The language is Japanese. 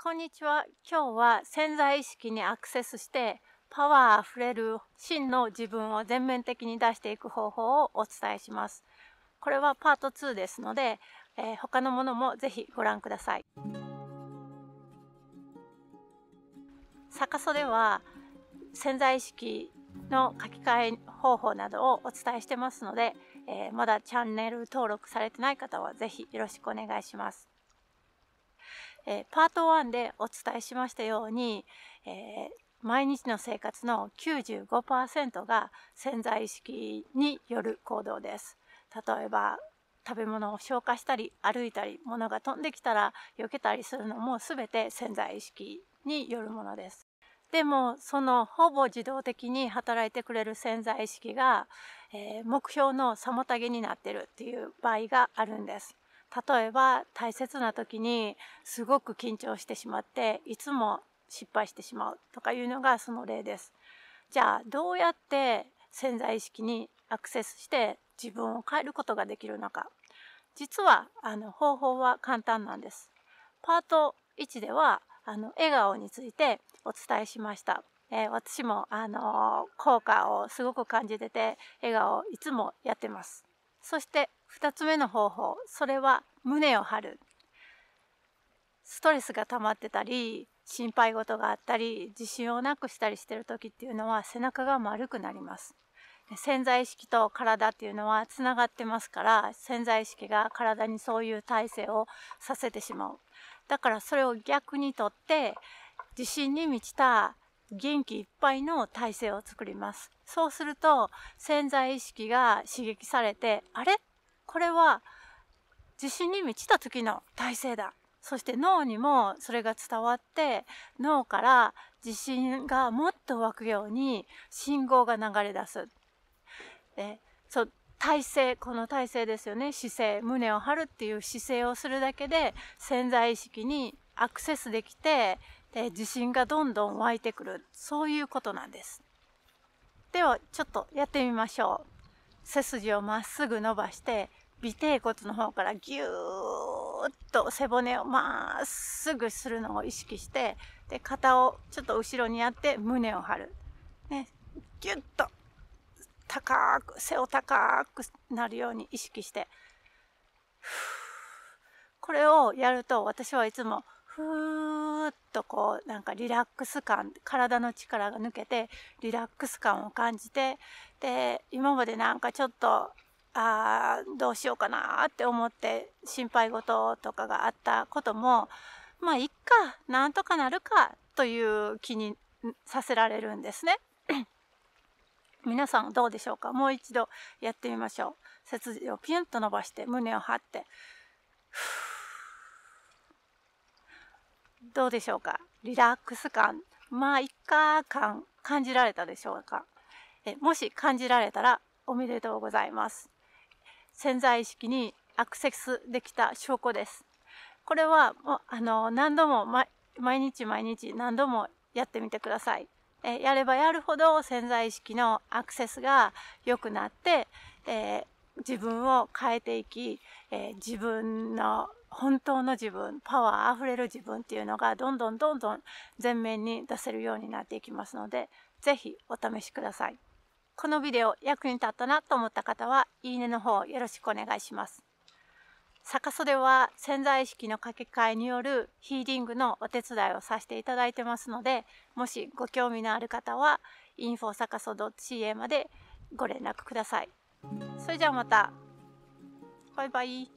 こんにちは。今日は潜在意識にアクセスしてパワーあふれる真の自分を全面的に出していく方法をお伝えします。これはパート2ですので、えー、他のものもぜひご覧ください。逆さでは潜在意識の書き換え方法などをお伝えしてますので、えー、まだチャンネル登録されてない方はぜひよろしくお願いします。えー、パート1でお伝えしましたように、えー、毎日の生活の95%が潜在意識による行動です。例えば食べ物を消化したり歩いたり物が飛んできたら避けたりするのも全て潜在意識によるものです。でもそのほぼ自動的に働いてくれる潜在意識が、えー、目標の妨げになってるっていう場合があるんです。例えば大切な時にすごく緊張してしまっていつも失敗してしまうとかいうのがその例です。じゃあどうやって潜在意識にアクセスして自分を変えることができるのか実はあの方法は簡単なんです。パート1ではあの笑顔についてお伝えしました。えー、私もあの効果をすごく感じてて笑顔いつもやってます。そして2つ目の方法それは胸を張るストレスが溜まってたり心配事があったり自信をなくしたりしてる時っていうのは背中が丸くなります潜在意識と体っていうのはつながってますから潜在意識が体にそういう体制をさせてしまうだからそれを逆にとって自信に満ちた元気いっぱいの体制を作りますそうすると潜在意識が刺激されて、あれこれは自信に満ちた時の体勢だ。そして脳にもそれが伝わって、脳から自信がもっと湧くように信号が流れ出す。えそう体勢、この体勢ですよね。姿勢、胸を張るっていう姿勢をするだけで潜在意識にアクセスできて、で自信がどんどん湧いてくる。そういうことなんです。ではちょっとやってみましょう背筋をまっすぐ伸ばして尾低骨の方からぎゅーっと背骨をまっすぐするのを意識してで肩をちょっと後ろにやって胸を張る、ね、ぎゅっと高く背を高くなるように意識してこれをやると私はいつもふーとこうなんかリラックス感体の力が抜けてリラックス感を感じてで今までなんかちょっとあどうしようかなって思って心配事とかがあったこともまあいっかなんとかなるかという気にさせられるんですね。皆さんどうでしょうかもう一度やってみましょう。背筋をピュンと伸ばして胸を張って。ふどうでしょうかリラックス感、まあ、いっか感感じられたでしょうかえもし感じられたらおめでとうございます。潜在意識にアクセスできた証拠です。これはもあの何度も、毎日毎日何度もやってみてください。えやればやるほど潜在意識のアクセスが良くなって、えー自分を変えていき、えー、自分の本当の自分パワーあふれる自分っていうのがどんどんどんどん前面に出せるようになっていきますので是非お試しくださいこのビデオ役に立ったなと思った方はいいねの方よろしくお願いします逆袖は潜在意識の掛け替えによるヒーリングのお手伝いをさせていただいてますのでもしご興味のある方は info 逆袖 .ca までご連絡くださいそれじゃあまた。バイバイ。